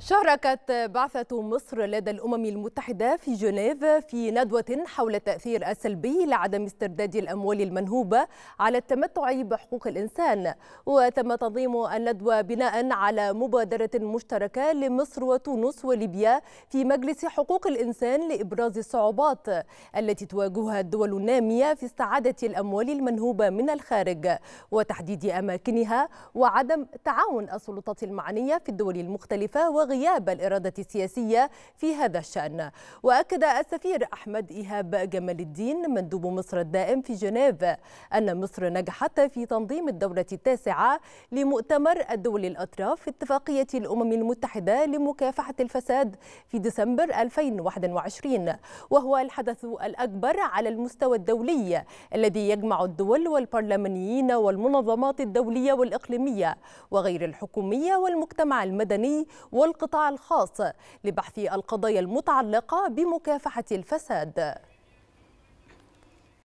شاركت بعثة مصر لدى الأمم المتحدة في جنيف في ندوة حول التأثير السلبي لعدم استرداد الأموال المنهوبة على التمتع بحقوق الإنسان وتم تنظيم الندوة بناء على مبادرة مشتركة لمصر وتونس وليبيا في مجلس حقوق الإنسان لإبراز الصعوبات التي تواجهها الدول النامية في استعادة الأموال المنهوبة من الخارج وتحديد أماكنها وعدم تعاون السلطات المعنية في الدول المختلفة وغياب الإرادة السياسية في هذا الشأن وأكد السفير أحمد إيهاب جمال الدين مندوب مصر الدائم في جنيف أن مصر نجحت في تنظيم الدوره التاسعة لمؤتمر الدول الأطراف في اتفاقية الأمم المتحدة لمكافحة الفساد في ديسمبر 2021 وهو الحدث الأكبر على المستوى الدولي الذي يجمع الدول والبرلمانيين والمنظمات الدولية والإقليمية وغير الحكومية والمجتمع المدني وال القطاع الخاص لبحث القضايا المتعلقة بمكافحة الفساد